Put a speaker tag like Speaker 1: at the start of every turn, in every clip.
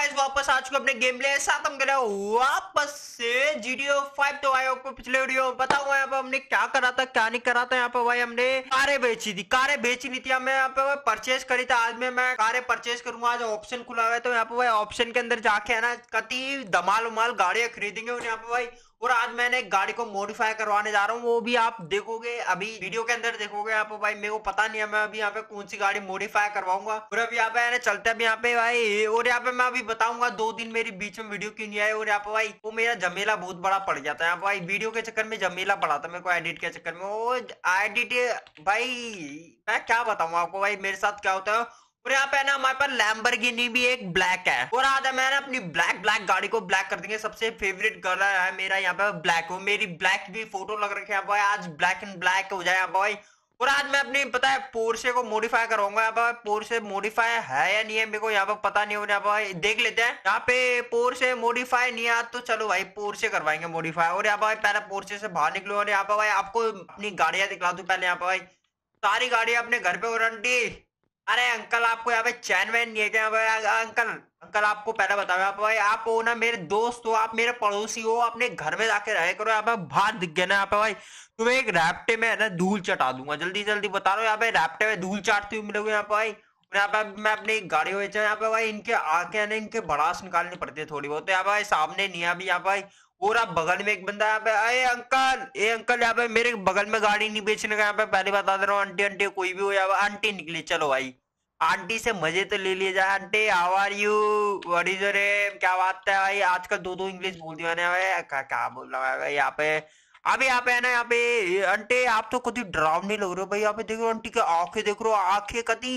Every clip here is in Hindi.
Speaker 1: गाइस वापस आ चुके अपने गेम प्ले साथ हम गए वापस से जीडीओ 5 तो आए आपको पिछले वीडियो में पता हुआ यहाँ पे हमने क्या करा था क्या नहीं करा था यहाँ पे भाई हमने कारें बेची थी कारें बेची नहीं थी हमें यहाँ पे भाई परचेज करी था आज में मैं कारें परचेज करूंगा आज ऑप्शन खुला हुआ है तो यहाँ पे भाई ऑप्शन के अंदर जाके है ना कति धमाल उमाल गाड़ियां खरीदेंगे और यहाँ पे भाई और आज मैंने गाड़ी को मॉडिफाई करवाने जा रहा हूँ वो भी आप देखोगे अभी वीडियो के अंदर देखोगे आप भाई मेरे को पता नहीं है मैं अभी यहाँ पे कौन सी गाड़ी मॉडिफाई करवाऊंगा और अभी यहाँ पे चलते अभी यहाँ पे भाई और यहाँ पे मैं अभी बताऊंगा दो दिन मेरी बीच में वीडियो क्यों नहीं आई और यहाँ पे भाई वो मेरा जमेला बहुत बड़ा पड़ गया था यहाँ भाई वीडियो के चक्कर में जमेला पड़ा था मेरे को एडिट के चक्कर में वो एडिट भाई मैं क्या बताऊँ आपको भाई मेरे साथ क्या होता है और यहाँ पे ना हमारे पास लैम्बरगिनी भी एक ब्लैक है और आज हम है अपनी ब्लैक ब्लैक गाड़ी को ब्लैक कर देंगे सबसे फेवरेट कलर है मेरा यहाँ पे ब्लैक हो मेरी ब्लैक भी फोटो लग रखी है बॉय आज ब्लैक एंड ब्लैक हो जाए बॉय और आज मैं अपनी पता है पोर्से को मॉडिफाई करूंगा यहाँ पर पोर्से मॉडिफाई है या नहीं है मेरे को यहाँ पर पता नहीं हो रहा देख लेते हैं यहाँ पे पोर्से मॉडिफाई नहीं आज तो चलो भाई पोर्से करवाएंगे मॉडिफाई और यहाँ पर पहले पोर्से से बाहर निकलो और यहाँ पर भाई आपको अपनी गाड़ियां दिखला दू पहले यहाँ पर भाई सारी गाड़ियां अपने घर पे और अरे अंकल आपको यहाँ पे चैन वैन नहीं है क्या अंकल अंकल आपको पहले बताओ आप भाई आप हो ना मेरे दोस्त हो आप मेरे पड़ोसी हो अपने घर में जाके रहे करो यहाँ पे बाहर दिख गया ना यहाँ पे भाई तुम्हें एक रैप्टे में है ना धूल चटा दूंगा जल्दी जल्दी बता रहा हूँ यहाँ पे रैप्टे में धूल चाटती हुई मिलोगे यहाँ पे भाई यहाँ पे मैं अपनी गाड़ी बेचा यहाँ पे भाई इनके आके ना इनके बड़ास निकालनी पड़ती है थोड़ी बहुत तो यहाँ पे भाई सामने नहीं है अभी यहाँ पे भाई पूरा बगल में एक बंदा यहाँ पे अरे अंकल ए अंकल यहाँ पे मेरे बगल में गाड़ी नहीं बेचने का यहाँ पे पहले बता दे रहा हूँ आंटी आंटी कोई भी हो यहाँ आंटी निकली चलो भाई आंटी से मजे तो ले लिए जाए aunty how are you what is your name क्या बात है भाई आजकल दो दो इंग्लिश बोल दिया मैंने क्या बोल रहा है यहाँ पे अबे यहाँ पे है ना यहाँ पे अंटे आप तो कभी डरावने लग रहे हो भाई यहाँ देखो आंटी के आंखें देख रहे हो आंखें कभी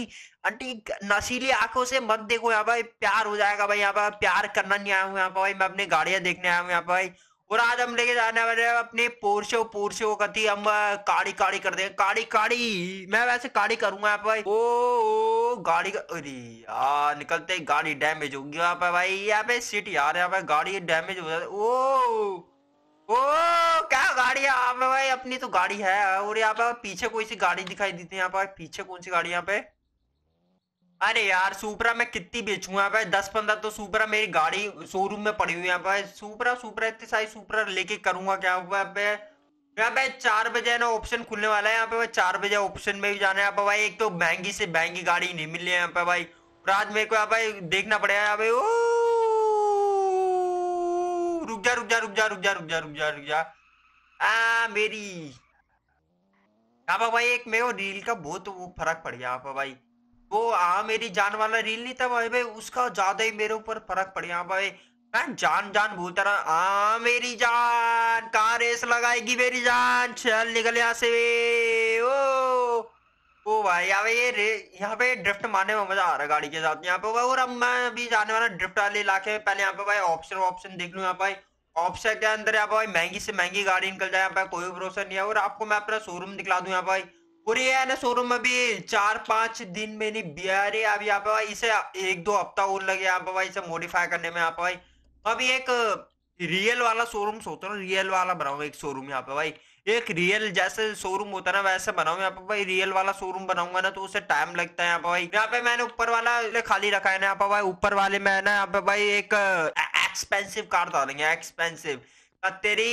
Speaker 1: आंटी नशीली आंखों से मत देखो यहाँ भाई प्यार हो जाएगा भाई यहाँ पे प्यार करना नहीं आया हूँ यहाँ भाई मैं अपनी गाड़ियां देखने आया हूँ यहाँ भाई और आज हम लेके जाने वाले अपने पोर्शे वो कथी हम काड़ी काड़ी कर देंगे काड़ी काड़ी मैं वैसे काड़ी करूंगा यहाँ भाई ओ, ओ गाड़ी का अरे यार निकलते गाड़ी डैमेज होगी यहाँ पे भाई यहाँ पे सीट यार यहाँ पे गाड़ी डैमेज हो जाती ओ ओ क्या गाड़ी है आप हाँ, भाई अपनी तो गाड़ी है और यहाँ पे पीछे कोई सी गाड़ी दिखाई देती है यहाँ पे पीछे कौन सी गाड़ी यहाँ पे अरे यार सुपरा मैं कितनी बेचूंगा यहाँ पे दस पंद्रह तो सुपरा मेरी गाड़ी शोरूम में पड़ी हुई है यहाँ पे सुपरा सुपरा इतनी सारी सुपरा लेके करूंगा क्या यहाँ पे यहाँ पे चार बजे ना ऑप्शन खुलने वाला है यहाँ पे चार बजे ऑप्शन में भी जाना है यहाँ पे भाई एक तो महंगी से महंगी गाड़ी नहीं मिल रही है यहाँ पे भाई रात मेरे को यहाँ पे देखना पड़ेगा यहाँ पे ओ रुक जा रुक जा रुक जा रुक जा रुक जा रुक जा रुक जा आ मेरी आबा भाई एक मेरे रील का बहुत वो फर्क पड़ गया आबा भाई वो आ मेरी जान वाला रील नहीं था भाई भाई उसका ज्यादा ही मेरे ऊपर फर्क पड़ गया भाई मैं जान जान बोलता रहा आ मेरी जान कहाँ रेस लगाएगी मेरी जान चल निकल यहाँ से ओ ओ भाई यहाँ पे ये यहाँ पे ड्रिफ्ट मारने में मजा आ रहा है गाड़ी के साथ यहाँ पे भाई और अब मैं अभी जाने वाला ड्रिफ्ट वाले इलाके में पहले यहाँ पे भाई ऑप्शन ऑप्शन देख लू यहाँ भाई ऑप्शन के अंदर यहाँ भाई महंगी से महंगी गाड़ी निकल जाए यहाँ पे कोई भरोसा नहीं है और आपको मैं अपना शोरूम दिखला दू यहाँ भाई और ये है ना शोरूम भी चार पांच दिन में नहीं बिहार है अब यहाँ पे भाई इसे एक दो हफ्ता और लगे यहाँ पे भाई इसे मॉडिफाई करने में यहाँ पे भाई अभी एक रियल वाला शोरूम सोचता हूँ रियल वाला बनाओ एक शोरूम यहाँ पे भाई एक रियल जैसे शोरूम होता है ना वैसे बनाओ यहाँ पे भाई रियल वाला शोरूम बनाऊंगा ना तो उसे टाइम लगता है यहाँ पे भाई यहाँ पे मैंने ऊपर वाला खाली रखा है ना यहाँ पे भाई ऊपर वाले में ना यहाँ पे भाई एक एक्सपेंसिव कार डालेंगे एक्सपेंसिव तेरी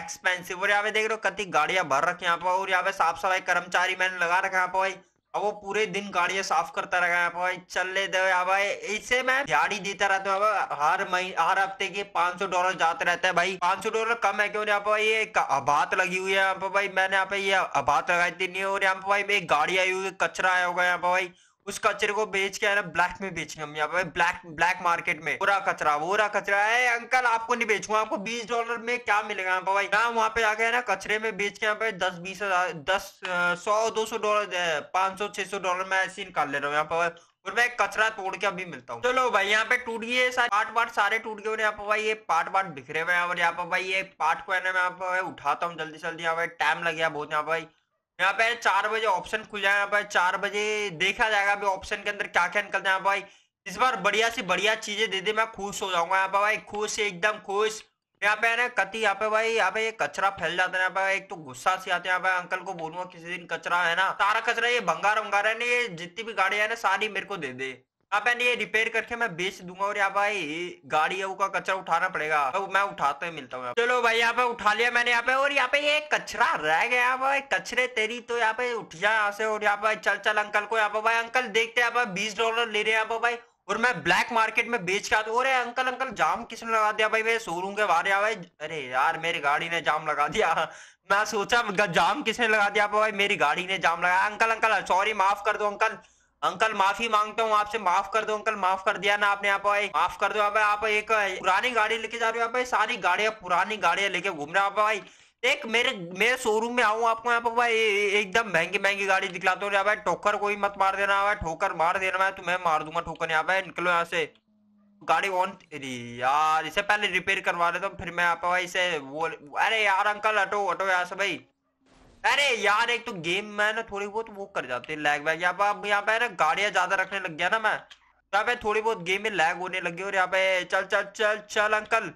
Speaker 1: एक्सपेंसिव और यहाँ पे देख रहे हो कति गाड़ियां भर रखी यहाँ पे और यहाँ पे साफ सफाई कर्मचारी मैंने लगा रखा यहाँ पे भाई और वो पूरे दिन गाड़िया साफ करता रहा भाई चल ले दो भाई इसे मैं दिहाड़ी देता रहता हूँ हर महीने हर हफ्ते के 500 डॉलर जाते रहता है भाई 500 डॉलर कम है क्यों यहाँ पर ये बात लगी हुई है यहाँ पर भाई मैंने यहाँ पे ये बात लगाई थी नहीं और यहाँ पर भाई एक गाड़ी आई हुई कचरा आया होगा यहाँ पर भाई उस कचरे को बेच के है ना ब्लैक में बेचेंगे हम यहाँ पे ब्लैक ब्लैक मार्केट में पूरा कचरा वो रहा कचरा है अंकल आपको नहीं बेचूंगा आपको बीस डॉलर में क्या मिलेगा यहाँ पे भाई ना वहाँ पे आके है ना कचरे में बेच के यहाँ पे दस बीस हजार दस सौ दो सौ डॉलर पांच सौ छह सौ डॉलर में ऐसे निकाल ले रहा हूँ यहाँ पे और मैं कचरा तोड़ के अभी मिलता हूँ चलो भाई यहाँ पे टूट गए पार्ट वार्ट सारे टूट गए और यहाँ पर भाई ये पार्ट वार्ट बिखरे हुए हैं और यहाँ पर भाई ये पार्ट को है ना मैं यहाँ पे उठाता हूँ जल्दी जल्दी यहाँ पे टाइम लग गया बहुत यहाँ पे भाई यहाँ पे चार बजे ऑप्शन खुल जाए यहाँ पे चार बजे देखा जाएगा अभी ऑप्शन के अंदर क्या क्या निकलता है भाई इस बार बढ़िया से बढ़िया चीजें दे दे मैं खुश हो जाऊंगा यहाँ पे भाई खुश एकदम खुश यहाँ पे है ना कति यहाँ पे भाई यहाँ पे ये कचरा फैल जाता है यहाँ पे एक तो गुस्सा से आते हैं यहाँ पे अंकल को बोलूंगा किसी दिन कचरा है ना सारा कचरा ये भंगार वंगार है ना ये जितनी भी गाड़ी है ना सारी मेरे को दे दे यहाँ ये रिपेयर करके मैं बेच दूंगा और यहाँ भाई गाड़ी का कचरा उठाना पड़ेगा तो मैं उठाते मिलता हूँ चलो भाई यहाँ पे उठा लिया मैंने यहाँ पे और यहाँ पे ये कचरा रह गया भाई कचरे तेरी तो यहाँ पे उठ जा यहाँ से और यहाँ पे चल चल अंकल को यहाँ पे भाई अंकल देखते यहाँ पे बीस डॉलर ले रहे हैं यहाँ भाई और मैं ब्लैक मार्केट में बेच के आता हूँ अरे अंकल अंकल जाम किसने लगा दिया भाई भाई शोरूम के बाहर भाई अरे यार मेरी गाड़ी ने जाम लगा दिया मैं सोचा जाम किसने लगा दिया भाई मेरी गाड़ी ने जाम लगाया अंकल अंकल सॉरी माफ कर दो अंकल अंकल माफी मांगता हूँ आपसे माफ कर दो अंकल माफ कर दिया ना आपने आप भाई माफ कर दो अब आप एक पुरानी गाड़ी लेके जा रहे हो आप भाई सारी गाड़ियां पुरानी गाड़ियां लेके घूम रहे हो भाई देख मेरे मेरे शोरूम में आऊँ आपको यहाँ पर भाई एकदम महंगी महंगी गाड़ी दिखलाता हूँ भाई ठोकर कोई मत मार देना भाई ठोकर मार देना मैं तुम्हें मार दूंगा ठोकर यहाँ भाई निकलो यहाँ से गाड़ी ऑन यार इसे पहले रिपेयर करवा लेता हूँ फिर मैं आप भाई इसे वो अरे यार अंकल हटो हटो यहाँ से भाई अरे यार एक तो गेम में ना थोड़ी बहुत वो कर जाते हैं लैग वैग यहाँ पे यहाँ पे ना गाड़ियां ज्यादा रखने लग गया ना मैं यहाँ पे थोड़ी बहुत गेम में लैग होने लगी और यहाँ पे चल चल चल चल अंकल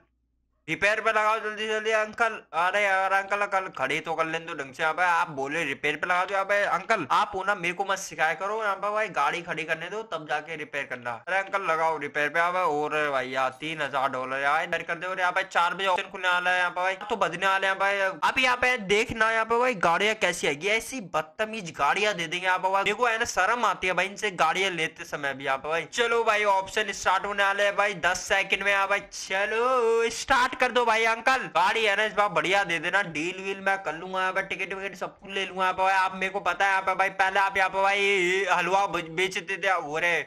Speaker 1: रिपेयर पे लगाओ जल्दी जल्दी अंकल अरे यार अंकल कल खड़े तो कर ले दो ढंग से आप आप बोले रिपेयर पे लगा दो आप अंकल आप हो ना मेरे को मत सिखाया करो यहाँ पे भाई गाड़ी खड़ी करने दो तब जाके रिपेयर करना अरे अंकल लगाओ रिपेयर पे आप और भाई यार तीन हजार डॉलर यार कर दो यहाँ पे चार बजे ऑप्शन खुलने वाला है यहाँ पे भाई तो बदने वाले यहाँ भाई आप यहाँ पे देखना यहाँ पे भाई गाड़िया कैसी आएगी ऐसी बदतमीज गाड़ियाँ दे देंगे आप भाई देखो है ना शर्म आती है भाई इनसे गाड़ियाँ लेते समय भी आप भाई चलो भाई ऑप्शन स्टार्ट होने वाले है भाई दस सेकंड में यहाँ भाई चलो स्टार्ट कर दो भाई अंकल गाड़ी है ना इस बार बढ़िया दे देना डील वील मैं कर लूंगा यहाँ टिकट विकेट सब कुछ ले लूंगा यहाँ पर आप मेरे को पता है यहाँ पर भाई पहले आप यहाँ पे भाई हलवा बेचते थे हो रहे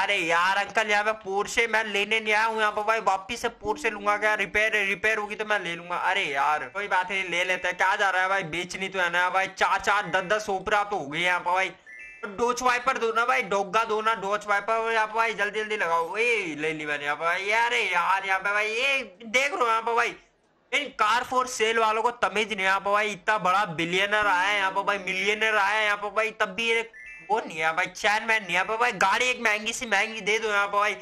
Speaker 1: अरे यार अंकल यहाँ पे पोर्से मैं लेने नहीं आया हूँ यहाँ पे भाई वापिस से पोर्से लूंगा क्या रिपेयर रिपेयर होगी तो मैं ले लूंगा अरे यार कोई बात नहीं ले लेते हैं क्या जा रहा है भाई बेचनी तो है ना भाई चार चार दस दस ओपरा तो हो गई यहाँ पे भाई डोच वाइपर दो ना भाई डोगा दो ना डोच वाइपर यहाँ पे भाई जल्दी जल्दी लगाओ ये ले ली मैंने यहाँ पे भाई यार यार यहाँ पे भाई ये देख रहा हो यहाँ पे भाई इन कार फोर सेल वालों को तमीज नहीं यहाँ पे भाई इतना बड़ा बिलियनर आया है यहाँ पे भाई मिलियनर आया है यहाँ पे भाई तब भी वो नहीं है भाई चैन मैन नहीं यहाँ पे भाई गाड़ी एक महंगी सी महंगी दे दो यहाँ पे भाई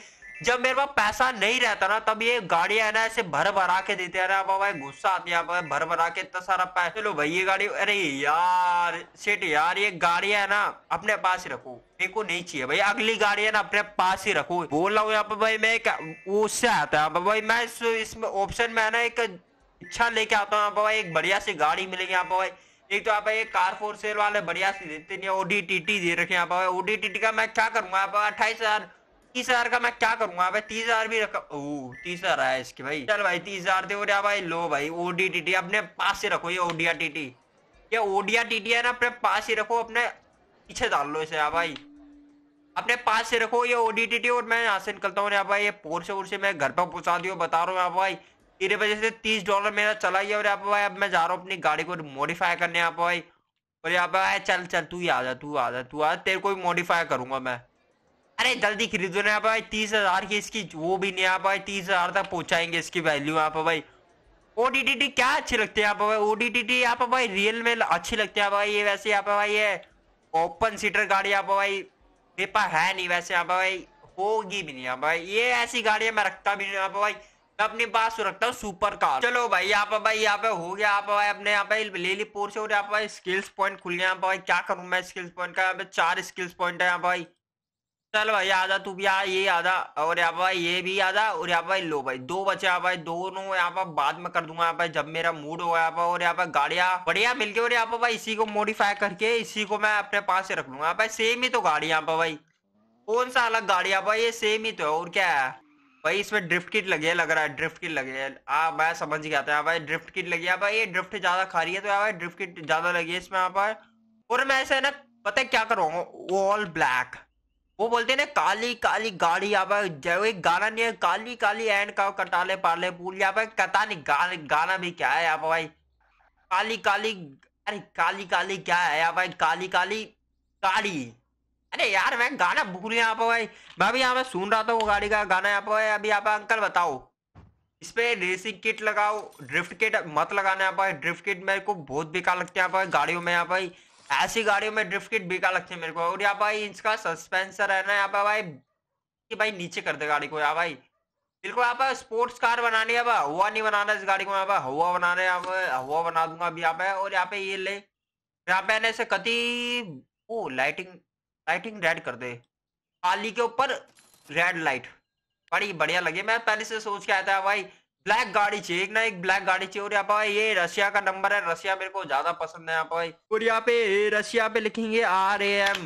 Speaker 1: जब मेरे पास पैसा नहीं रहता ना तब ये गाड़ी है ना ऐसे भर भरा के देते हैं ना भाई गुस्सा आती है भर भरा के इतना सारा पैसे लो भाई ये गाड़ी अरे यार सेठ यार ये गाड़ी है ना अपने पास रखो को नहीं चाहिए भाई अगली गाड़ी है ना अपने पास ही रखो बोल रहा हूँ यहाँ पे भाई मैं एक उससे आता है भाई मैं इसमें ऑप्शन में ना एक इच्छा लेके आता हूँ भाई एक बढ़िया सी गाड़ी मिलेगी यहाँ पे भाई एक तो आप एक कार फोर सेल वाले बढ़िया सी देते नहीं ओडी टी टी दे रखे यहाँ पे ओडी टी टी का मैं क्या करूंगा अट्ठाईस हजार तीस हजार का मैं क्या करूंगा भाई तीस हजार भी रखा ओ तीस हजार आया इसके भाई चल भाई तीस हजार दे रहा भाई लो भाई ओडी टी टी अपने पास से रखो ये ओडिया टीटी ये ओडिया टी टी है ना अपने पास ही रखो अपने पीछे डाल लो इसे हाँ भाई अपने पास से रखो ये ओडी टी टी और मैं यहाँ से निकलता हूँ यहाँ भाई ये पोर से से मैं घर पर पहुंचा दियो बता रहा हूँ यहाँ भाई तेरे वजह से तीस डॉलर मेरा चला गया और यहाँ भाई अब मैं जा रहा हूँ अपनी गाड़ी को मॉडिफाई करने यहाँ भाई और यहाँ भाई हाँ, चल चल तू ही आ जा तू आ जा तू आ जा तेरे को भी मॉडिफाई करूंगा मैं अरे जल्दी खरीदो ना आप भाई तीस हजार की इसकी वो भी नहीं आप भाई तीस हजार तक पहुंचाएंगे इसकी वैल्यू आप भाई ओ डी टी टी क्या अच्छे लगते हैं आप भाई ओ डी टी टी आप भाई रियल में अच्छे लगते हैं भाई ये वैसे आप भाई ये ओपन सीटर गाड़ी आप भाई मेरे पास है नहीं वैसे आप भाई होगी भी नहीं आप भाई ये ऐसी गाड़ियां मैं रखता भी नहीं आप भाई मैं अपने पास रखता हूँ सुपर कार चलो भाई आप भाई यहाँ पे हो गया आप भाई अपने यहाँ पे ले ली पोर्स और यहाँ पे स्किल्स पॉइंट खुल गया भाई क्या करूँ मैं स्किल्स पॉइंट का यहाँ पे चार स्किल्स पॉइंट है यहाँ भाई चल भाई आधा तू भी आ ये आधा और यहाँ भाई ये भी आधा और यहाँ भाई लो भाई दो बचे यहाँ भाई दोनों यहाँ पर बाद में कर दूंगा भाई जब मेरा मूड होगा यहाँ पर और यहाँ पर गाड़िया बढ़िया मिलके और यहाँ पर भाई इसी को मॉडिफाई करके इसी को मैं अपने पास से रख लूंगा भाई सेम ही तो गाड़ी यहाँ पर भाई कौन सा अलग गाड़ी यहाँ भाई ये सेम ही तो है और क्या है भाई इसमें ड्रिफ्ट किट लगे लग रहा है ड्रिफ्ट किट लगे आ हाँ मैं समझ गया था भाई ड्रिफ्ट किट लगी है भाई ये ड्रिफ्ट ज्यादा खा रही है तो यहाँ भाई ड्रिफ्ट किट ज्यादा लगी है इसमें यहाँ पर और मैं ऐसे ना पता है क्या करूँगा ऑल ब्लैक वो बोलते ना काली काली गाड़ी आवा जो एक गाना नहीं है काली काली एंड का कटाले पाले भूल जा भाई कता नहीं गा, गाना भी क्या है आप भाई काली काली अरे काली काली क्या है यार भाई काली काली गाड़ी अरे यार मैं गाना भूल यहाँ पर भाई मैं अभी यहाँ पे सुन रहा था वो गाड़ी का गाना यहाँ भाई अभी यहाँ पे अंकल बताओ इस पे रेसिंग किट लगाओ ड्रिफ्ट किट मत लगाना यहाँ पर ड्रिफ्ट किट मेरे को बहुत बेकार लगता है यहाँ पर गाड़ियों में यहाँ पर ऐसी गाड़ियों में ड्रिफ्ट किट बेकार लगती है मेरे को और यहाँ भाई इसका सस्पेंसर है ना यहाँ पे भाई कि भाई नीचे कर दे गाड़ी को यहाँ भाई बिल्कुल यहाँ पे स्पोर्ट्स कार बनानी है हवा नहीं बनाना इस गाड़ी को यहाँ पे हवा बनाने यहाँ पे हवा बना दूंगा अभी यहाँ पे और यहाँ पे ये ले यहाँ पे ऐसे कति ओ लाइटिंग लाइटिंग रेड कर दे पाली के ऊपर रेड लाइट बड़ी बढ़िया लगी मैं पहले से सोच के आया था भाई ब्लैक गाड़ी चाहिए एक ना एक ब्लैक गाड़ी चाहिए और यहाँ पर ये रशिया का नंबर है रशिया मेरे को ज्यादा पसंद है यहाँ पर और यहाँ पे रशिया पे लिखेंगे आर ए एम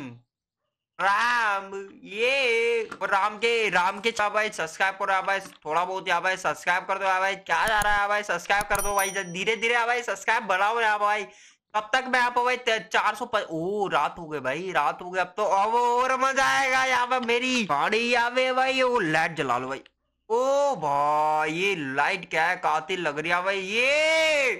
Speaker 1: राम ये राम के राम के चाह भाई सब्सक्राइब करो यहाँ भाई थोड़ा बहुत यहाँ भाई सब्सक्राइब कर दो यहाँ भाई क्या जा रहा है भाई सब्सक्राइब कर दो भाई धीरे धीरे यहाँ भाई सब्सक्राइब बढ़ाओ यहाँ भाई तब तक मैं आप भाई चार सौ ओ रात हो गए भाई रात हो गए अब तो अब और मजा आएगा यहाँ पे मेरी गाड़ी यहाँ पे भाई वो लाइट जला लो भाई ओ भाई ये लाइट क्या है कातिल लग रही है भाई ये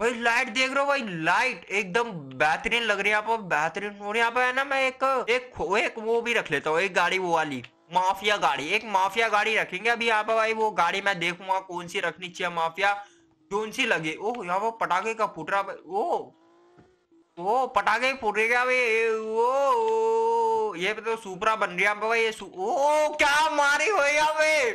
Speaker 1: भाई लाइट देख रहे हो भाई लाइट एकदम बेहतरीन लग रही है आप बेहतरीन और यहाँ पे है ना मैं एक एक एक वो भी रख लेता हूँ एक गाड़ी वो वाली माफिया गाड़ी एक माफिया गाड़ी रखेंगे अभी यहाँ पे भाई वो गाड़ी मैं देखूंगा कौन सी रखनी चाहिए माफिया कौन सी लगे ओह यहाँ पे पटाखे का फुट रहा भाई ओ वो पटाखे फूट गया भाई ओ, ओ, ओ ये तो सुपरा बन रही है ये ओ क्या मारी हो यहाँ पे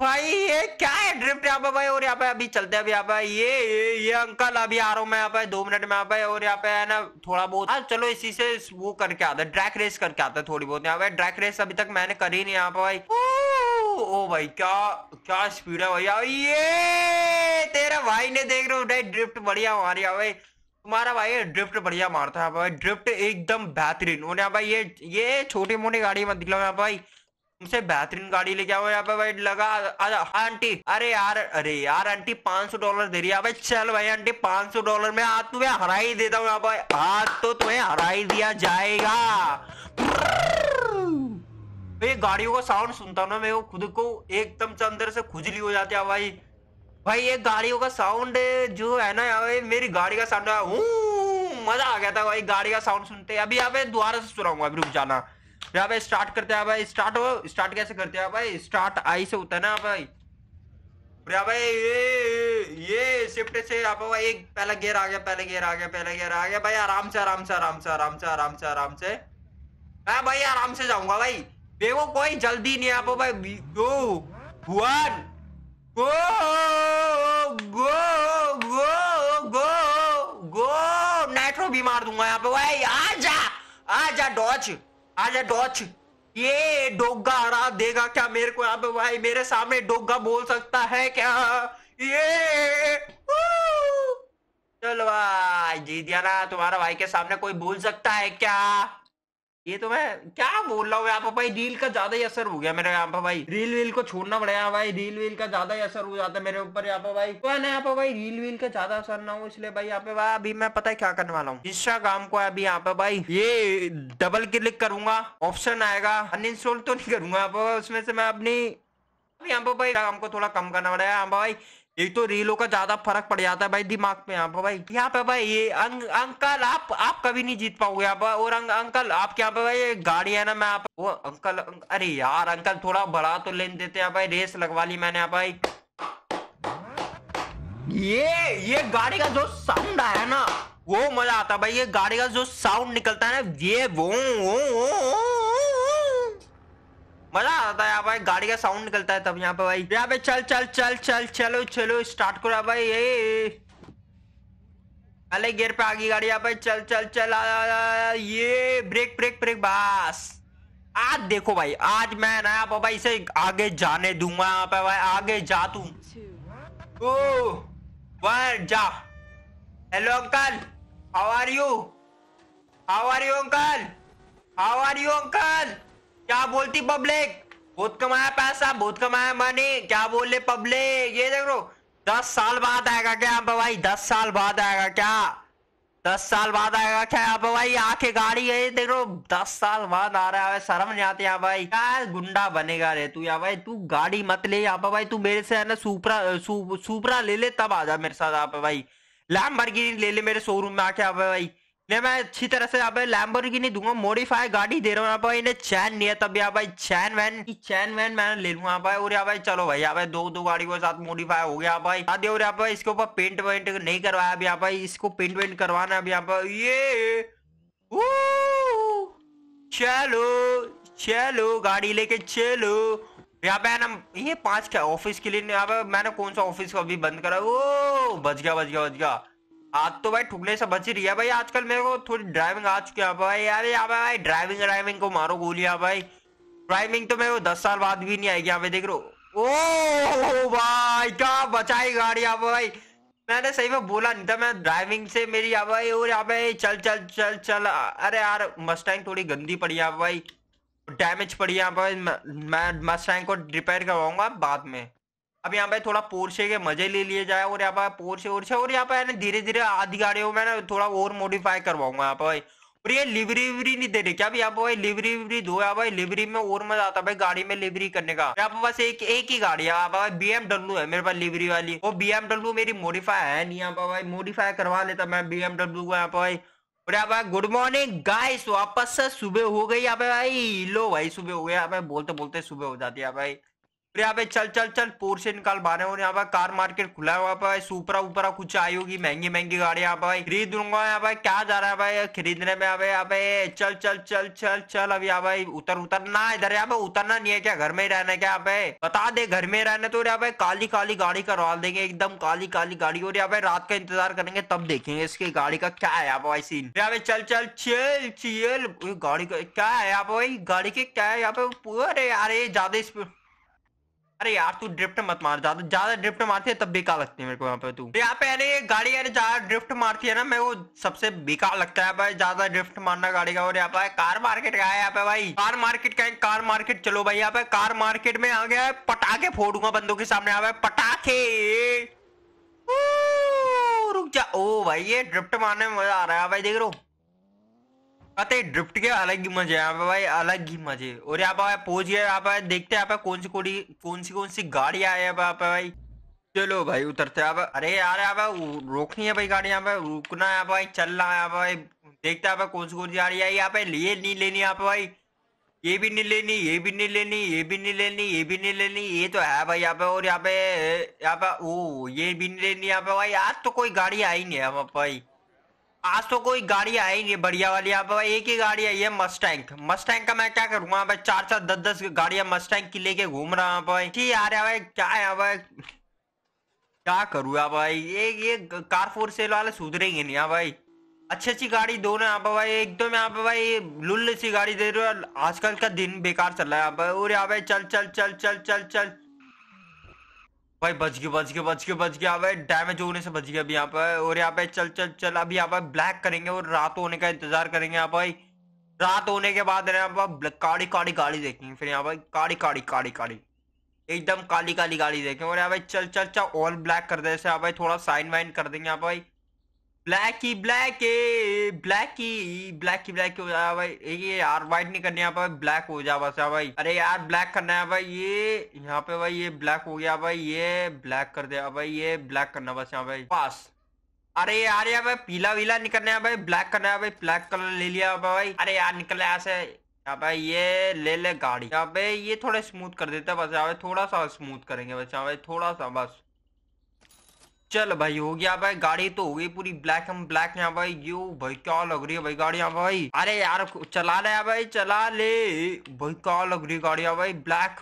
Speaker 1: भाई ये क्या है ड्रिफ्ट यहाँ पे भाई और यहाँ पे अभी चलते हैं अभी यहाँ पे ये ये, अंकल अभी आ रहा हूँ मैं यहाँ पे दो मिनट में यहाँ पे और यहाँ पे है ना थोड़ा बहुत हाँ चलो इसी से वो करके आता है ड्रैक रेस करके आता है थोड़ी बहुत यहाँ पे ड्रैक रेस अभी तक मैंने करी नहीं यहाँ पे भाई ओ भाई क्या क्या स्पीड है भैया ये तेरा भाई ने देख रहे हो ड्रिफ्ट बढ़िया हमारी यहाँ भाई तुम्हारा भाई ड्रिफ्ट बढ़िया मारता है भाई ड्रिफ्ट एकदम बेहतरीन और यहाँ भाई ये ये छोटी मोटी गाड़ी मत दिखलाओ यहाँ भाई तुमसे बेहतरीन गाड़ी लेके आओ यहाँ पे भाई लगा आंटी अरे यार अरे यार आंटी पांच सौ डॉलर दे रही है भाई चल भाई आंटी पांच सौ डॉलर में आज तुम्हें हरा ही देता हूँ यहाँ भाई आज तो तुम्हें हरा ही दिया जाएगा ये गाड़ियों का साउंड सुनता हूँ ना मेरे खुद को एकदम चंद्र से खुजली हो जाती है भाई भाई ये गाड़ियों का साउंड जो है ना यार मेरी गाड़ी का साउंड मजा आ गया था भाई गाड़ी का साउंड सुनते अभी यहाँ पे दोबारा से सुनाऊंगा अभी रुक जाना यहाँ पे स्टार्ट करते हैं भाई स्टार्ट हो स्टार्ट कैसे करते हैं भाई स्टार्ट आई से होता है ना भाई भाई ये ये शिफ्ट से आप भाई एक पहला गियर आ गया पहला गियर आ गया पहला गियर आ गया भाई आराम से आराम से आराम से आराम से आराम से आराम से मैं भाई आराम से जाऊंगा भाई देखो कोई जल्दी नहीं आप भाई दो वन Go! भी मार दूंगा यहाँ पे भाई आजा आजा डॉच आजा डॉच ये डोगा हरा देगा क्या मेरे को यहाँ पे भाई मेरे सामने डोगा बोल सकता है क्या ये चलो भाई जीत दिया ना तुम्हारा भाई के सामने कोई बोल सकता है क्या ये तो मैं क्या बोल रहा हूँ आपा भाई रील का ज्यादा ही असर हो गया मेरे यहाँ भाई रील वील को छोड़ना पड़ेगा भाई रील वील का ज्यादा ही असर हो जाता है मेरे ऊपर यहाँ भाई तो ना भाई रील वील का ज्यादा असर ना हो इसलिए भाई यहाँ पे भाई अभी मैं पता है क्या करने वाला हूँ इंस्टाग्राम को अभी यहाँ पे भाई ये डबल क्लिक करूंगा ऑप्शन आएगा अनइंस्टॉल तो नहीं करूंगा यहाँ उसमें से मैं अपनी यहाँ भाई काम को थोड़ा कम करना पड़ेगा भाई ये तो रीलों का ज्यादा फर्क पड़ जाता है भाई दिमाग पे यहाँ पे भाई यहाँ पे भाई ये अंक, अंकल आप आप कभी नहीं जीत पाओगे यहाँ पर और अंक, अंकल आपके यहाँ पे भाई ये गाड़ी है ना मैं आप वो अंकल अरे यार अंकल थोड़ा बड़ा तो लेन देते हैं भाई रेस लगवा ली मैंने यहाँ भाई ये ये गाड़ी का जो साउंड आया ना वो मजा आता भाई ये गाड़ी का जो साउंड निकलता है ना ये वो, वो, वो, वो, वो, वो, वो, वो, वो मजा आता था यहाँ भाई गाड़ी का साउंड निकलता है तब यहाँ पे भाई यहाँ पे चल चल चल चल चलो चलो स्टार्ट करो भाई ये अले गियर पे आ गई गाड़ी यहाँ भाई चल चल चल आ, आ, ये ब्रेक ब्रेक ब्रेक बस आज देखो भाई आज मैं ना यहाँ भाई इसे आगे जाने दूंगा यहाँ पे भाई आगे जा तू वन जा hello uncle how are you how are you uncle how are you uncle क्या बोलती पब्लिक बहुत कमाया पैसा बहुत कमाया मनी क्या बोले पब्लिक ये देख लो दस साल बाद आएगा क्या आप भाई दस साल बाद आएगा क्या दस साल बाद आएगा क्या आप भाई आके गाड़ी गई देख लो दस साल बाद आ रहा है शर्म नहीं आती यहाँ भाई क्या गुंडा बनेगा रे तू यहाँ भाई तू गाड़ी मत ले यहाँ भाई तू मेरे से है ना सुपरा सुपरा ले ले तब आ जा मेरे साथ आप भाई लैम ले ले मेरे शोरूम में आके आप भाई ये मैं अच्छी तरह से यहाँ पे लैम्बर की नहीं दूंगा मॉडिफाई गाड़ी दे रहा हूँ यहाँ पे इन्हें चैन नहीं है तब यहाँ भाई चैन वैन की चैन वैन मैं ले लूंगा यहाँ भाई और यहाँ भाई चलो भाई यहाँ भाई दो दो गाड़ी के साथ मॉडिफाई हो गया भाई आदि और यहाँ पे इसके ऊपर पेंट वेंट नहीं करवाया अभी यहाँ भाई इसको पेंट वेंट करवाना है अभी यहाँ पर ये चलो चलो गाड़ी लेके चलो यहाँ पे ना ये पांच क्या ऑफिस के लिए यहाँ पे मैंने कौन सा ऑफिस को अभी बंद करा वो बच गया बच गया बच गया आज तो भाई ठुकने से बच रही है भाई आजकल मेरे को थोड़ी ड्राइविंग आ चुकी है भाई यार यहाँ पे भाई ड्राइविंग ड्राइविंग को मारो गोलियां भाई ड्राइविंग तो मेरे को दस साल बाद भी नहीं आएगी यहाँ पे देख रो ओ भाई क्या बचाई गाड़ी यहाँ भाई मैंने सही में बोला नहीं था मैं ड्राइविंग से मेरी यहाँ भाई और यहाँ भाई चल चल चल चल अरे यार मस्टैंग थोड़ी गंदी पड़ी यहाँ भाई डैमेज पड़ी यहाँ भाई मैं मस्टैंग को रिपेयर करवाऊंगा बाद में अब यहाँ पे थोड़ा पोर्शे के मजे ले लिए जाए और यहाँ पे पोर्शे से और यहाँ पे धीरे धीरे आधी गाड़ियों में ना थोड़ा और मॉडिफाई करवाऊंगा यहाँ पर और ये लिवरी विवरी नहीं दे रही क्या भाई आप भाई लिवरी विवरी दो यहाँ भाई लिवरी में और मजा आता भाई गाड़ी में लिवरी करने का यहाँ पे बस एक एक ही गाड़ी है आप भाई बीएमडब्ल्यू है मेरे पास लिवरी वाली वो बीएमडब्ल्यू मेरी मॉडिफाई है नहीं यहाँ पे भाई मॉडिफाई करवा लेता मैं बीएमडब्ल्यू को यहाँ पे भाई और यहाँ भाई गुड मॉर्निंग गाइस वापस से सुबह हो गई यहाँ पे भाई लो भाई सुबह हो गया यहाँ पे बोलते बोलते सुबह हो जाती है भाई और यहाँ पे चल चल चल पोर से निकाल बारह और यहाँ पर कार मार्केट खुला हुआ भाई सुपरा उपरा कुछ आई होगी महंगी महंगी गाड़ी यहाँ भाई खरीद लूंगा यहाँ भाई क्या जा रहा है भाई खरीदने में अब यहाँ पे चल चल चल चल चल अभी यहाँ भाई उतर ना इधर यहाँ पे उतरना नहीं है क्या घर में ही रहना क्या यहाँ भाई बता दे घर में रहने तो यहाँ भाई काली काली गाड़ी करवा देंगे एकदम काली काली गाड़ी और यहाँ भाई रात का इंतजार करेंगे तब देखेंगे इसकी गाड़ी का क्या है यहाँ भाई सीन यहाँ भाई चल चल चल चल गाड़ी का क्या है यहाँ भाई गाड़ी के क्या है यहाँ पे अरे यार ये ज्यादा स्पीड अरे यार तू ड्रिफ्ट मत मार ज्यादा ज्यादा ड्रिफ्ट मारती है तब बेकार लगती है मेरे को यहाँ पे तू तो यहाँ पे अरे गाड़ी यार ज्यादा ड्रिफ्ट मारती है ना मैं वो सबसे बेकार लगता है भाई ज्यादा ड्रिफ्ट मारना गाड़ी का और यहाँ पे कार मार्केट का है यहाँ पे भाई कार मार्केट का है कार मार्केट चलो भाई यहाँ पे कार मार्केट में आ गया है पटाखे फोड़ूंगा बंदों के सामने आ पटाखे रुक जा ओ भाई ये ड्रिफ्ट मारने में मजा आ रहा है भाई देख रो पता है ड्रिफ्ट के अलग ही मजे यहाँ पे भाई अलग ही मजे और यहाँ पे पहुंच गया यहाँ पे देखते हैं यहाँ पे कौन सी कौन कौन सी कौन सी गाड़ी आई है यहाँ पे भाई चलो भाई उतरते यहाँ पे अरे यार यहाँ पे रोकनी है भाई गाड़ी यहाँ पे रुकना यहाँ पे भाई चलना है यहाँ पे भाई देखते हैं यहाँ पे कौन सी कौन सी गाड़ी आई यहाँ पे लिए नहीं लेनी यहाँ पे भाई ये भी नहीं लेनी ये भी नहीं लेनी ये भी नहीं लेनी ये भी नहीं लेनी ये तो है भाई यहाँ पे और यहाँ पे यहाँ पे ओ ये भी नहीं लेनी यहाँ पे भाई आज तो कोई गाड़ी आई नहीं है भाई आज तो कोई गाड़ी आई नहीं बढ़िया वाली यहाँ पर एक ही गाड़ी आई है मस्टैंक मस्टैंक का मैं क्या करूंगा भाई चार चार दस दस गाड़िया मस्टैंक की लेके घूम रहा हूँ भाई ठीक आ रहा भाई क्या है भाई क्या करूँ यहाँ भाई ये ये कार फोर सेल वाले सुधरेंगे नहीं भाई अच्छी अच्छी गाड़ी दो ना यहाँ पे भाई एकदम यहाँ पे भाई लुल्ल सी गाड़ी दे रहे हो आजकल का दिन बेकार चल रहा है यहाँ पे और यहाँ पे चल चल चल चल चल चल भाई बच गए बच गए बच गए बच गए अब डैमेज होने से बच गया अभी यहाँ पर और यहाँ पे चल चल चल अभी यहाँ पर ब्लैक करेंगे और रात होने का इंतजार करेंगे यहाँ भाई रात होने के बाद यहाँ पर काड़ी काड़ी गाड़ी देखेंगे फिर यहाँ भाई काड़ी काड़ी काड़ी काड़ी एकदम काली काली गाड़ी देखें और यहाँ भाई चल चल चल ऑल ब्लैक कर दे यहाँ भाई थोड़ा साइन वाइन कर देंगे यहाँ भाई ब्लैकी ब्लैक ए ब्लैकी ब्लैकी ब्लैक हो जाए भाई ये यार व्हाइट नहीं करने यहाँ पर ब्लैक हो जा बस भाई अरे यार ब्लैक करना है भाई ये यहाँ पे भाई ये ब्लैक हो गया भाई ये ब्लैक कर दिया भाई ये ब्लैक करना बस यहाँ भाई पास अरे यार यार भाई पीला वीला निकलना है भाई ब्लैक करना है भाई ब्लैक कलर ले लिया भाई अरे यार निकल ऐसे यहाँ ये ले ले गाड़ी यहाँ ये थोड़ा स्मूथ कर देते हैं बस यहाँ थोड़ा सा स्मूथ करेंगे बस यहाँ थोड़ा सा बस चल भाई हो गया भाई गाड़ी तो हो गई पूरी ब्लैक एंड ब्लैक यहाँ भाई यो भाई क्या लग रही है भाई गाड़ी यहाँ भाई अरे यार चला ले भाई चला ले भाई क्या लग रही है गाड़ी यहाँ भाई ब्लैक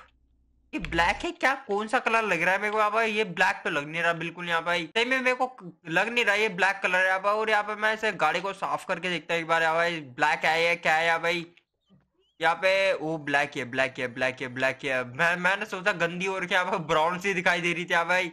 Speaker 1: ये ब्लैक है क्या कौन सा कलर लग रहा है मेरे को यहाँ भाई ये ब्लैक तो लग नहीं रहा बिल्कुल यहाँ भाई सही में मेरे को लग नहीं रहा ये ब्लैक कलर है भाई और यहाँ पे मैं इसे गाड़ी को साफ करके देखता हूँ एक बार यहाँ भाई ब्लैक आया या क्या है यहाँ भाई यहाँ पे वो ब्लैक है ब्लैक है ब्लैक है ब्लैक है मैं मैंने सोचा गंदी और क्या ब्राउन सी दिखाई दे रही थी यहाँ भाई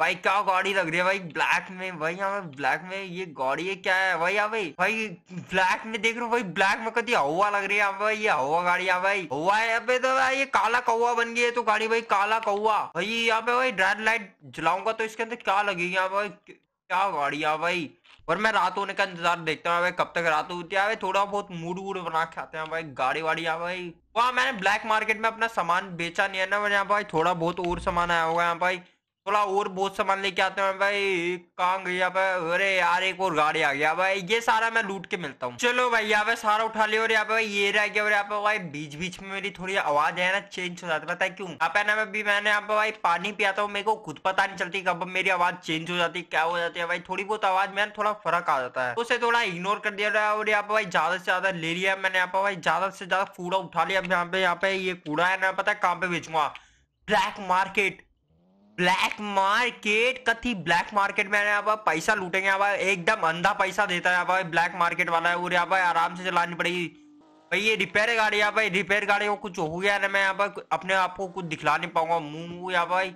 Speaker 1: भाई क्या गाड़ी लग रही है भाई ब्लैक में भाई यहाँ ब्लैक में ये गाड़ी है क्या है भाई यहाँ भाई भाई ब्लैक में देख रहा हूँ भाई ब्लैक में कभी हवा लग रही है यहाँ भाई ये हवा गाड़ी यहाँ भाई हवा है अबे तो भाई ये काला कौवा बन गई है तो गाड़ी भाई काला कौआ भाई यहाँ पे भाई रेड लाइट जलाऊंगा तो इसके अंदर क्या लगेगी यहाँ भाई क्या गाड़ी यहाँ भाई और मैं रात होने का इंतजार देखता हूँ भाई कब तक रात होती है थोड़ा बहुत मूड वूड बना के आते हैं भाई गाड़ी वाड़ी यहाँ भाई वहाँ मैंने ब्लैक मार्केट में अपना सामान बेचा नहीं है ना यहाँ भाई थोड़ा बहुत और सामान आया होगा यहाँ भाई थोड़ा और बहुत सामान लेके आते हैं भाई कहाँ गया भाई अरे यार एक और गाड़ी आ गया भाई ये सारा मैं लूट के मिलता हूँ चलो भाई यहाँ पे सारा उठा लिया और यहाँ पे भाई ये रह गया और यहाँ पे भाई बीच बीच में मेरी थोड़ी आवाज है ना चेंज हो जाती है पता है क्यों यहाँ पे ना भी मैंने यहाँ पे भाई पानी पियाता हूँ मेरे को खुद पता नहीं चलती कब मेरी आवाज चेंज हो जाती क्या हो जाती है भाई थोड़ी बहुत आवाज में थोड़ा फर्क आ जाता है उसे थोड़ा इग्नोर कर दिया और यहाँ पे भाई ज्यादा से ज्यादा ले लिया मैंने यहाँ पे भाई ज्यादा से ज्यादा कूड़ा उठा लिया यहाँ पे यहाँ पे ये कूड़ा है ना पता है कहाँ पे बेचूंगा ब्लैक मार्केट ब्लैक मार्केट कथी ब्लैक मार्केट में यहाँ पर पैसा लूटेंगे यहाँ पर एकदम अंधा पैसा देता है यहाँ पर ब्लैक मार्केट वाला है और यहाँ पर आराम से चलानी पड़ेगी भाई ये रिपेयर गाड़ी यहाँ भाई रिपेयर गाड़ी को कुछ हो गया ना मैं यहाँ पर अपने आप को कुछ दिखला नहीं पाऊंगा मुंह यहाँ भाई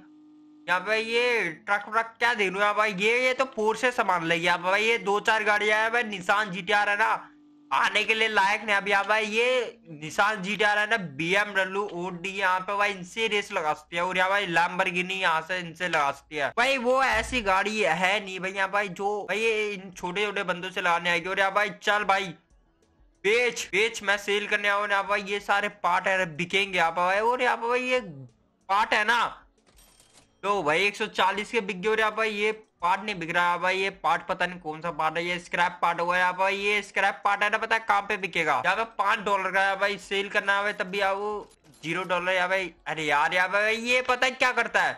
Speaker 1: यहाँ पे ये ट्रक व्रक क्या दे लू यहाँ भाई ये ये तो पोर से सामान लगे यहाँ भाई ये दो चार गाड़ियां है भाई निशान जी है ना आने के लिए लायक नहीं अभी यहाँ भाई ये निशान जीट आ रहा है ना B M W Audi यहाँ पे भाई इनसे रेस लगा सकती है और यहाँ भाई लैम्बर गिनी यहाँ से इनसे लगा सकती है भाई वो ऐसी गाड़ी है नहीं भाई यहाँ भाई जो भाई इन छोटे छोटे बंदों से लगाने आएगी और यहाँ भाई चल भाई बेच बेच मैं सेल करने आऊँ यहाँ भाई ये सारे पार्ट है बिकेंगे यहाँ भाई और यहाँ भाई ये पार्ट है ना तो भाई 140 के बिक गए और यहाँ भाई ये पार्ट नहीं बिक रहा भाई ये पार्ट पता नहीं कौन सा पार्ट है ये स्क्रैप पार्ट हुआ है भाई ये स्क्रैप पार्ट है ना पता है कहाँ पे बिकेगा यहाँ पे पांच डॉलर का है भाई सेल करना है तब भी आओ जीरो डॉलर या भाई अरे यार या भाई ये पता है क्या करता है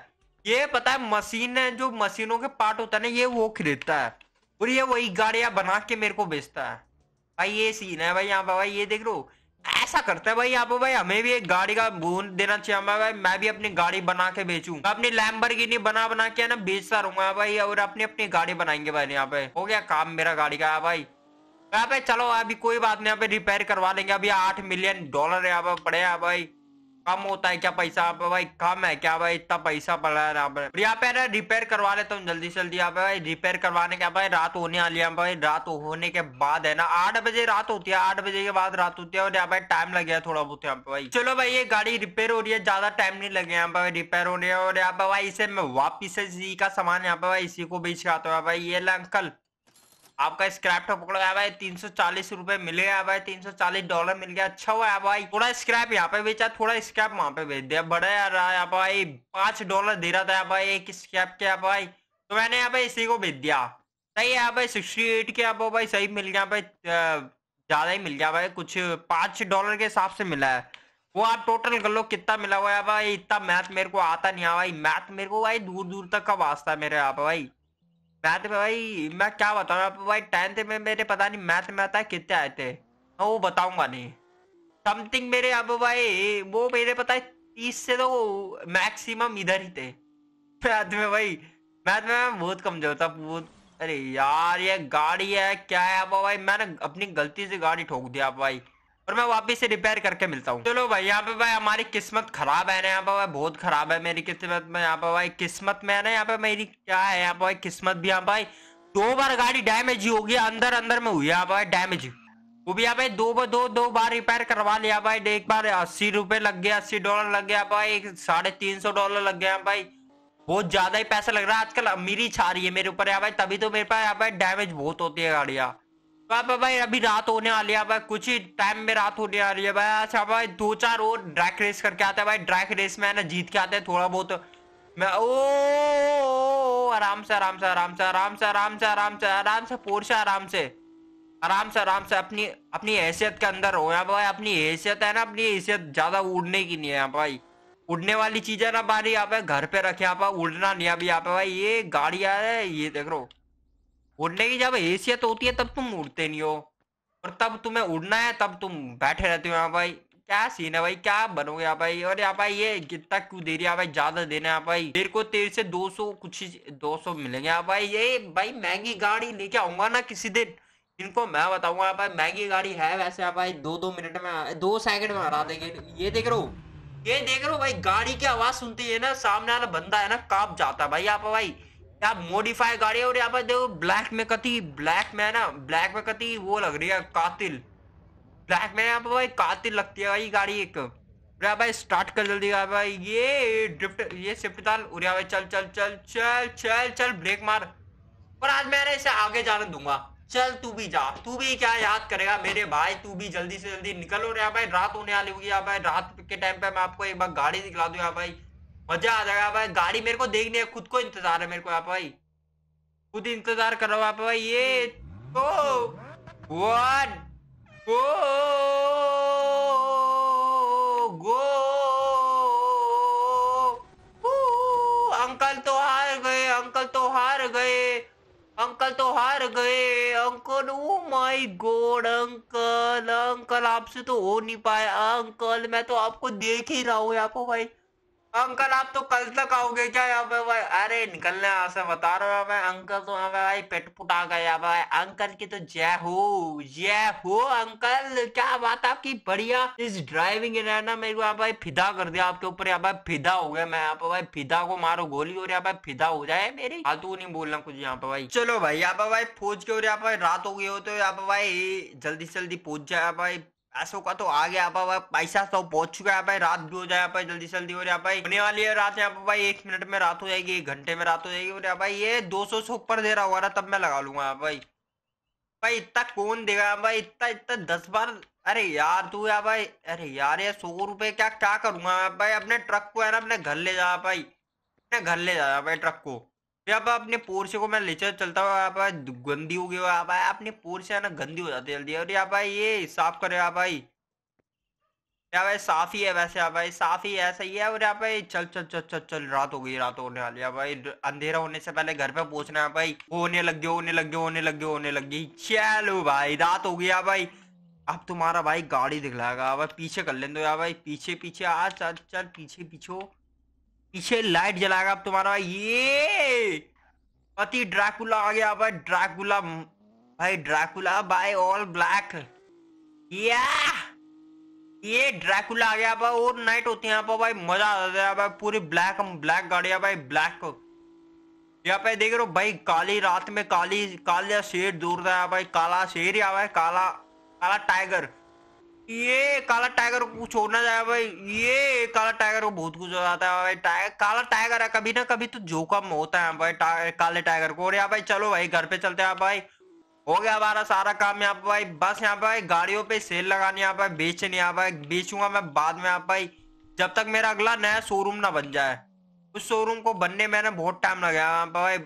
Speaker 1: ये पता है मशीन है जो मशीनों के पार्ट होता है ना ये वो खरीदता है और ये वही गाड़िया बना के मेरे को बेचता है भाई ये सीन है भाई यहाँ पे भाई ये देख लो ऐसा करता है भाई यहाँ पे भाई हमें भी एक गाड़ी का बूंद देना चाहिए भाई मैं भी अपनी गाड़ी बना के बेचू अपनी लैम्बरगिनी बना बना के ना बेचता रहूंगा भाई और अपनी अपनी गाड़ी बनाएंगे भाई यहाँ पे हो गया काम मेरा गाड़ी का हाँ भाई यहाँ पे चलो अभी कोई बात नहीं यहाँ पे रिपेयर करवा लेंगे अभी आठ मिलियन डॉलर यहाँ पे पड़े हैं हाँ भाई कम होता है क्या पैसा भाई कम है क्या भाई इतना पैसा पड़ा है यहाँ पर यहाँ पे ना रिपेयर करवा लेता हूँ जल्दी से जल्दी यहाँ भाई रिपेयर करवाने के भाई रात होने वाली है भाई रात होने के बाद है ना आठ बजे रात होती है आठ बजे के बाद रात होती है और यहाँ भाई टाइम लग गया थोड़ा बहुत यहाँ पे भाई चलो भाई ये गाड़ी रिपेयर हो रही है ज्यादा टाइम नहीं लगे यहाँ पे रिपेयर होने और यहाँ पे भाई इसे मैं वापिस इसी का सामान यहाँ पे भाई इसी को बेच के आता हूँ भाई ये अंकल आपका स्क्रैप टॉप गया भाई तीन सौ चालीस रूपए मिल गया भाई तीन सौ चालीस डॉलर मिल गया अच्छा हुआ भाई थोड़ा स्क्रैप यहाँ पे बेचा थोड़ा स्क्रैप वहाँ पे बेच दिया बड़ा यार यहाँ भाई पांच डॉलर दे रहा था यहाँ भाई एक स्क्रैप के यहाँ भाई तो मैंने यहाँ पे इसी को बेच दिया सही है भाई सिक्सटी एट के आप भाई सही मिल गया भाई ज्यादा ही मिल गया भाई कुछ पांच डॉलर के हिसाब से मिला है वो आप टोटल कर लो कितना मिला हुआ है भाई इतना मैथ मेरे को आता नहीं है भाई मैथ मेरे को भाई दूर दूर तक का वास्ता है मेरे यहाँ भाई मैथ में भाई मैं क्या बताऊँ आप भाई टेंथ में मेरे पता नहीं मैथ में आता है कितने आए थे मैं वो बताऊंगा नहीं समथिंग मेरे अब भाई वो मेरे पता है तीस से तो मैक्सिमम इधर ही थे मैथ में भाई मैथ में मैं बहुत कमजोर था बहुत अरे यार ये गाड़ी है क्या है अब भाई मैंने अपनी गलती से गाड़ी ठोक दिया भाई और मैं वापिस से रिपेयर करके मिलता हूँ चलो भाई यहाँ पे भाई हमारी किस्मत खराब है ना यहाँ पे भाई बहुत खराब है मेरी किस्मत में यहाँ पे भाई किस्मत में है ना यहाँ पे मेरी क्या है यहाँ पे भाई किस्मत भी यहाँ भाई दो बार गाड़ी डैमेज ही होगी अंदर अंदर में हुई यहाँ भाई डैमेज वो भी यहाँ भाई दो बार दो दो बार रिपेयर करवा लिया भाई एक बार अस्सी रुपये लग गया अस्सी डॉलर लग गया भाई एक साढ़े तीन सौ डॉलर लग गया भाई बहुत ज्यादा ही पैसा लग रहा है आजकल अमीरी छा रही है मेरे ऊपर यहाँ भाई तभी तो मेरे पास यहाँ भाई डैमेज बहुत होती है गाड़ियाँ भाई भाई अभी रात होने वाली है भाई कुछ ही टाइम में रात होने आ रही है भाई अच्छा भाई दो चार और ड्रैक रेस करके आते हैं भाई ड्रैक रेस में ना जीत के आते हैं थोड़ा बहुत मैं ओ आराम से आराम से आराम से आराम से आराम से आराम से आराम से पोर्स आराम से आराम से आराम से अपनी अपनी हैसियत के अंदर हो यहाँ भाई अपनी हैसियत है ना अपनी हैसियत ज्यादा उड़ने की नहीं है यहाँ भाई उड़ने वाली चीजें ना बारी यहाँ पे घर पे रखे यहाँ पर उड़ना नहीं अभी यहाँ पे भाई ये गाड़ी आ रहा है ये देख रहे उड़ने की जब हैसियत तो होती है तब तुम उड़ते नहीं हो और तब तुम्हें उड़ना है तब तुम बैठे रहते हो यहाँ भाई क्या सीन है भाई क्या बनोगे यहाँ भाई और यहाँ भाई ये कितना क्यों दे रही है भाई ज्यादा देना यहाँ भाई मेरे को तेरे से 200 कुछ 200 मिलेंगे यहाँ भाई ये भाई महंगी गाड़ी लेके आऊंगा ना किसी दिन इनको मैं बताऊंगा यहाँ भाई महंगी गाड़ी है वैसे यहाँ भाई दो दो मिनट में दो सेकंड में हरा देंगे ये देख रहे ये देख रहे भाई गाड़ी की आवाज सुनती है ना सामने वाला बंदा है ना कांप जाता है भाई यहाँ भाई आप मॉडिफाई गाड़ी और यहाँ पर देखो ब्लैक में कति ब्लैक में है ना ब्लैक में कति वो लग रही है कातिल ब्लैक में यहाँ पर भाई कातिल लगती है भाई गाड़ी एक अरे भाई स्टार्ट कर जल्दी भाई ये ड्रिफ्ट ये शिफ्ट डाल उड़िया भाई चल चल चल चल चल चल ब्रेक मार पर आज मैं इसे आगे जाने दूंगा चल तू भी जा तू भी क्या याद करेगा मेरे भाई तू भी जल्दी से जल्दी निकलो रहा भाई रात होने वाली होगी भाई रात के टाइम पे मैं आपको एक बार गाड़ी दिखला दूँ भाई मजा आ जाएगा भाई गाड़ी मेरे को देखनी है खुद को इंतजार है मेरे को आप भाई खुद इंतजार कर रहा हूँ आप भाई ये तो वन गो गो अंकल तो हार गए अंकल तो हार गए अंकल तो हार गए uncle oh my god uncle uncle आपसे तो हो नहीं पाया अंकल मैं तो आपको देख ही रहा हूँ यहाँ पे भाई अंकल आप तो कल तक आओगे क्या यहाँ पे भाई अरे निकलने यहाँ से बता रहा हूँ अंकल तो यहाँ पे भाई पेट पुटा गए यहाँ पे भाई अंकल की तो जय हो जय हो अंकल क्या बात आपकी बढ़िया इस ड्राइविंग ने ना मेरे को यहाँ भाई फिदा कर दिया आपके ऊपर यहाँ भाई फिदा हो गया मैं यहाँ पे भाई फिदा को मारो गोली और यहाँ भाई फिदा हो जाए मेरी फालतू नहीं बोलना कुछ यहाँ पे भाई चलो भाई यहाँ पे भाई फौज के और यहाँ पे रात हो गई हो तो यहाँ पे भाई जल्दी से जल्दी पहुंच जाए भाई ऐसो का तो आ गया भाई पैसा सब तो पहुंच चुका है भाई रात भी हो जाए भाई जल्दी जल्दी हो जाए भाई होने वाली है रात यहाँ भाई एक मिनट में रात हो जाएगी एक घंटे में रात हो जाएगी और भाई ये दो सौ से ऊपर दे रहा हुआ रहा तब मैं लगा लूंगा भाई भाई इतना कौन देगा भाई इतना इतना दस बार अरे यार तू यार भाई अरे यार ये सौ रुपये क्या क्या करूंगा भाई अपने ट्रक को है ना अपने घर ले जा भाई अपने घर ले जा भाई ट्रक को आप अपने पोर्शे को मैं लेकर चलता हूँ आप गंदी हो गई आप अपने पोर्शे है ना गंदी हो जाती है जल्दी और आप ये साफ करे आप भाई यहाँ भाई साफ ही है वैसे आप भाई साफ ही ऐसा ही है और यहाँ भाई चल चल चल चल चल रात हो गई रात होने वाली है भाई अंधेरा होने से पहले घर पे पहुंचना है भाई होने लग गए होने लग गए होने लग गए होने लग गई चलो भाई रात हो गई भाई अब तुम्हारा भाई गाड़ी दिखलाएगा भाई पीछे कर ले दो यार भाई पीछे पीछे आ चल चल पीछे पीछे पीछे लाइट जलाएगा अब तुम्हारा ये पति ड्राकुला आ गया भाई ड्राकुला भाई ड्राकुला बाय ऑल ब्लैक या ये ड्रैकुला आ गया भाई और नाइट होती है यहाँ पर भाई मजा आ जाता है भाई पूरी ब्लैक ब्लैक गाड़िया भाई ब्लैक यहाँ पे देख रहे हो भाई काली रात में काली काला शेर दूर था भाई काला शेर या भाई काला काला टाइगर ये काला टाइगर को छोड़ना जाए भाई ये काला टाइगर को बहुत कुछ हो जाता है भाई टाइगर काला टाइगर है कभी ना कभी तो जोखम होता है भाई टा, काले टाइगर को और यहाँ भाई चलो भाई घर पे चलते हैं भाई हो गया हमारा सारा काम यहाँ भाई बस यहाँ भाई गाड़ियों पे सेल लगानी यहाँ भाई नहीं यहाँ भाई बेचूंगा मैं बाद में आप भाई जब तक मेरा अगला नया शोरूम ना बन जाए उस शोरूम को बनने में ना बहुत टाइम लगा भाई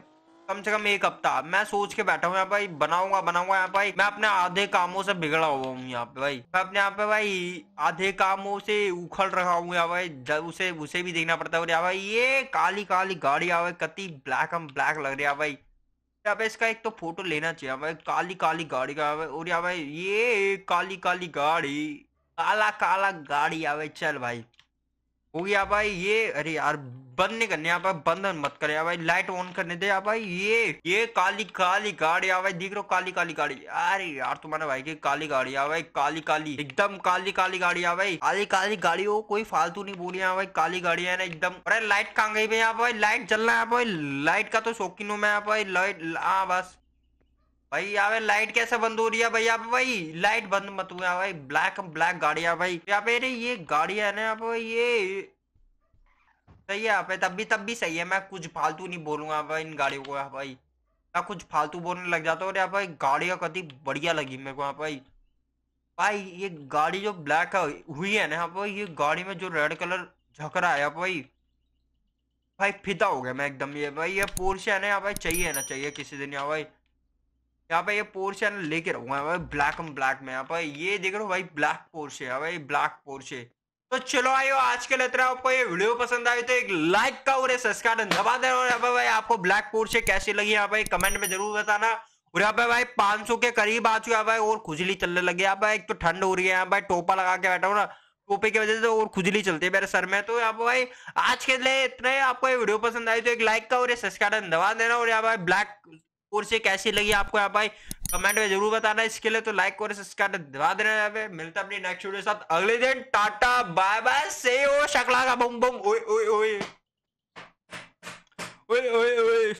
Speaker 1: कम से कम एक हफ्ता मैं सोच के बैठा हूँ यहाँ भाई बनाऊंगा बनाऊंगा यहाँ भाई मैं अपने आधे कामों से बिगड़ा हुआ हूँ यहाँ पे भाई मैं अपने यहाँ पे भाई आधे कामों से उखड़ रहा हूँ यहाँ भाई उसे उसे भी देखना पड़ता है और यहाँ भाई ये काली काली गाड़ी यहाँ कति ब्लैक हम ब्लैक लग रही है भाई यहाँ पे इसका एक तो फोटो लेना चाहिए भाई काली काली गाड़ी का और यहाँ भाई ये काली काली गाड़ी काला काला गाड़ी आवे चल भाई हो गया भाई ये अरे यार बंद नहीं करने पर बंद मत करे भाई लाइट ऑन करने दे यार भाई ये ये काली काली गाड़ी आ भाई देख रहे हो काली काली गाड़ी अरे यार तुम्हारे भाई की काली गाड़ी आ भाई काली काली एकदम काली काली गाड़ी आ भाई काली काली गाड़ी हो कोई फालतू नहीं बोली यहाँ भाई काली गाड़ी है ना एकदम अरे लाइट कहाँ गई भाई यहाँ भाई लाइट जलना है भाई लाइट का तो शौकीन हूँ मैं यहाँ भाई लाइट हाँ बस भाई यहाँ पे लाइट कैसे बंद हो रही है भाई यहाँ पे भाई लाइट बंद मत हुआ भाई ब्लैक ब्लैक गाड़िया भाई यहाँ पे ये गाड़िया है ना यहाँ पे ये सही है यहाँ पे तब भी तब भी सही है मैं कुछ फालतू नहीं बोलूंगा भाई इन गाड़ियों को यहाँ भाई मैं कुछ फालतू बोलने लग जाता हूँ यहाँ भाई गाड़िया कति बढ़िया लगी मेरे को यहाँ भाई भाई ये गाड़ी जो ब्लैक हुई है ना भाई ये गाड़ी में जो रेड कलर झकरा है भाई भाई फिदा हो गया मैं एकदम ये भाई ये पोर्स है ना यहाँ भाई चाहिए ना चाहिए किसी दिन यहाँ भाई यहाँ पे ये पोर्शे लेके रहूंगा भाई ब्लैक एंड ब्लैक में यहाँ पे ये देख रहे हो भाई ब्लैक पोर्शे है भाई ब्लैक पोर्शे तो चलो आयो आज के लिए आपको ये वीडियो पसंद आई तो एक लाइक का और सब्सक्राइब दबा दे और यहाँ पे भाई आपको ब्लैक पोर्शे कैसी लगी यहाँ पे कमेंट में जरूर बताना और यहाँ पे भाई सौ के करीब आ चुका है भाई और खुजली चलने लगी यहाँ पे एक तो ठंड हो रही है यहाँ भाई टोपा लगा के बैठा हूँ ना टोपे की वजह से और खुजली चलती है मेरे सर में तो यहाँ भाई आज के लिए इतना ही आपको ये वीडियो पसंद आई तो एक लाइक का और सब्सक्राइब दबा देना और यहाँ भाई ब्लैक कोर्स कैसी लगी आपको यहाँ भाई कमेंट में जरूर बताना इसके लिए तो लाइक और सब्सक्राइब दबा देना पे मिलता अपनी नेक्स्ट वीडियो के साथ अगले दिन टाटा बाय बाय से ओ शकला का बम बम ओए ओए ओए ओए ओए